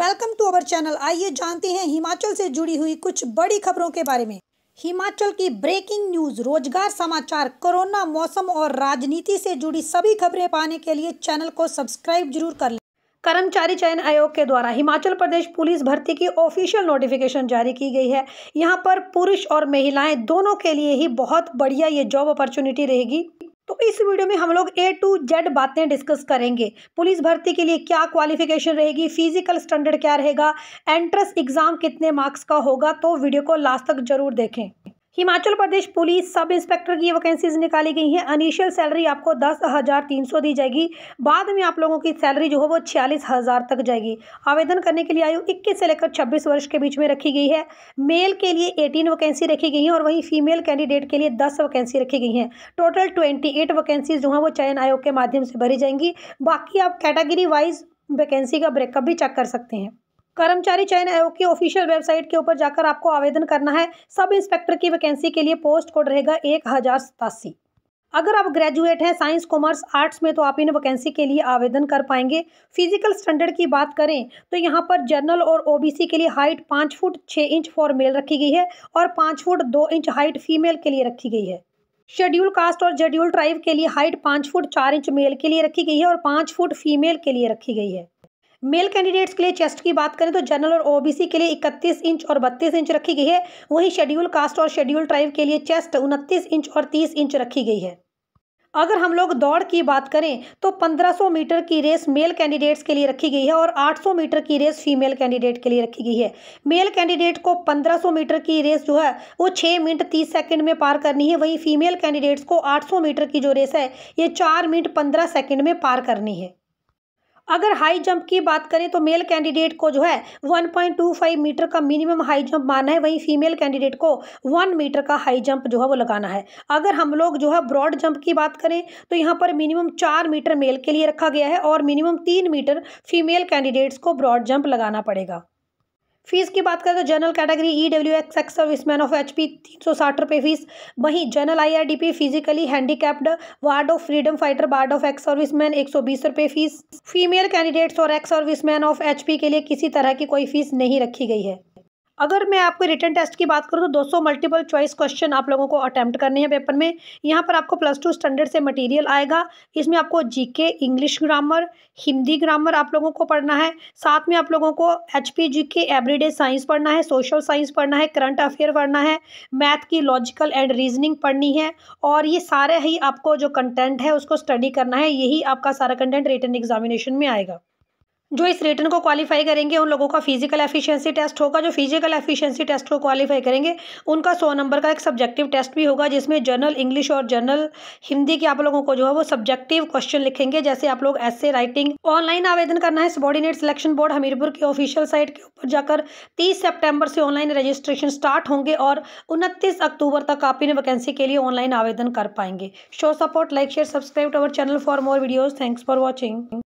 welcome to our channel आइए जानते हैं हिमाचल से जुड़ी हुई कुछ बड़ी खबरों के बारे में हिमाचल की ब्रेकिंग न्यूज रोजगार समाचार कोरोना मौसम और राजनीति से जुड़ी सभी खबरें पाने के लिए चैनल को सब्सक्राइब जरूर कर लें कर्मचारी चयन आयोग के द्वारा हिमाचल प्रदेश पुलिस भर्ती की ऑफिशियल नोटिफिकेशन जारी की गई है यहाँ पर पुरुष और महिलाएं दोनों के लिए ही बहुत बढ़िया ये जॉब अपॉर्चुनिटी रहेगी तो इस वीडियो में हम लोग ए टू जेड बातें डिस्कस करेंगे पुलिस भर्ती के लिए क्या क्वालिफिकेशन रहेगी फिजिकल स्टैंडर्ड क्या रहेगा एंट्रेंस एग्ज़ाम कितने मार्क्स का होगा तो वीडियो को लास्ट तक जरूर देखें Himachal Pradesh police sub inspector की वैकेंसीज निकाली गई हैं अनिशियल सैलरी आपको दस हज़ार तीन सौ दी जाएगी बाद में आप लोगों की सैलरी जो है वो छियालीस हज़ार तक जाएगी आवेदन करने के लिए आयु इक्कीस से लेकर छब्बीस वर्ष के बीच में रखी गई है मेल के लिए एटीन वैकेंसी रखी गई हैं और वहीं फीमेल कैंडिडेट के लिए दस वैकेंसी रखी गई हैं टोटल ट्वेंटी एट वैकेंसीज जो हैं वो चयन आयोग के माध्यम से भरी जाएंगी बाकी आप कैटेगरी वाइज वैकेंसी का ब्रेकअप भी चेक कर सकते हैं कर्मचारी चयन आयोग की ऑफिशियल वेबसाइट के ऊपर जाकर आपको आवेदन करना है सब इंस्पेक्टर की वैकेंसी के लिए पोस्ट कोड रहेगा एक हज़ार सतासी अगर आप ग्रेजुएट हैं साइंस कॉमर्स आर्ट्स में तो आप इन वैकेंसी के लिए आवेदन कर पाएंगे फिजिकल स्टैंडर्ड की बात करें तो यहाँ पर जनरल और ओबीसी के लिए हाइट पाँच फुट छः इंच फॉर मेल रखी गई है और पाँच फुट दो इंच हाइट फीमेल के लिए रखी गई है शेड्यूल कास्ट और शेड्यूल ट्राइव के लिए हाइट पाँच फुट चार इंच मेल के लिए रखी गई है और पाँच फुट फीमेल के लिए रखी गई है मेल कैंडिडेट्स के लिए चेस्ट की बात करें तो जनरल और ओबीसी के लिए इकतीस इंच और बत्तीस इंच रखी गई है वहीं शेड्यूल कास्ट और शेड्यूल ट्राइव के लिए चेस्ट उनतीस इंच और तीस इंच रखी गई है अगर हम लोग दौड़ की बात करें तो 1500 मीटर की रेस मेल कैंडिडेट्स के लिए रखी गई है और 800 मीटर की रेस फीमेल कैंडिडेट के लिए रखी गई है मेल कैंडिडेट को 1500 मीटर की रेस जो है वो 6 मिनट 30 सेकंड में पार करनी है वहीं फीमेल कैंडिडेट्स को 800 मीटर की जो रेस है ये 4 मिनट 15 सेकंड में पार करनी है अगर हाई जंप की बात करें तो मेल कैंडिडेट को जो है 1.25 मीटर का मिनिमम हाई जंप मानना है वहीं फीमेल कैंडिडेट को 1 मीटर का हाई जंप जो है वो लगाना है अगर हम लोग जो है ब्रॉड जंप की बात करें तो यहाँ पर मिनिमम चार मीटर मेल के लिए रखा गया है और मिनिमम तीन मीटर फीमेल कैंडिडेट्स को ब्रॉड जंप लगाना पड़ेगा फीस की बात करें तो general category E W ex ex serviceman of H P तीन सौ साठ रुपये फीस वहीं general I R D P physically handicapped ward of freedom fighter ward of ex serviceman एक सौ बीस रुपये फीस फीमेल कैंडिडेट्स और ex serviceman of H P के लिए किसी तरह की कोई फीस नहीं रखी गई है अगर मैं आपको रिटर्न टेस्ट की बात करूँ तो 200 मल्टीपल चॉइस क्वेश्चन आप लोगों को अटैम्प्ट करने हैं पेपर में यहाँ पर आपको प्लस टू स्टैंडर्ड से मटेरियल आएगा इसमें आपको GK English grammar Hindi grammar आप लोगों को पढ़ना है साथ में आप लोगों को एच पी जी के एवरीडे साइंस पढ़ना है सोशल साइंस पढ़ना है करंट अफेयर पढ़ना है मैथ की लॉजिकल एंड रीजनिंग पढ़नी है और ये सारे ही आपको जो कंटेंट है उसको स्टडी करना है यही आपका सारा कंटेंट रिटर्न एग्जामिनेशन में आएगा जो इस रिटर्न को क्वालिफाई करेंगे उन लोगों का फिजिकल एफिशिएंसी टेस्ट होगा जो फिजिकल एफिशिएंसी टेस्ट को क्वालिफाई करेंगे उनका सौ नंबर का एक सब्जेक्टिव टेस्ट भी होगा जिसमें जनरल इंग्लिश और जनरल हिंदी के आप लोगों को जो है वो सब्जेक्टिव क्वेश्चन लिखेंगे जैसे आप लोग ऐसे राइटिंग ऑनलाइन आवेदन करना है सबॉर्डिनेट सिलेक्शन बोर्ड हमीरपुर के ऑफिशियल साइट के ऊपर जाकर तीस सेप्टेम्बर से ऑनलाइन रजिस्ट्रेशन स्टार्ट होंगे और उनतीस अक्टूबर तक आप इन वैकेंसी के लिए ऑनलाइन आवेदन कर पाएंगे show support like share subscribe our channel for more videos thanks for watching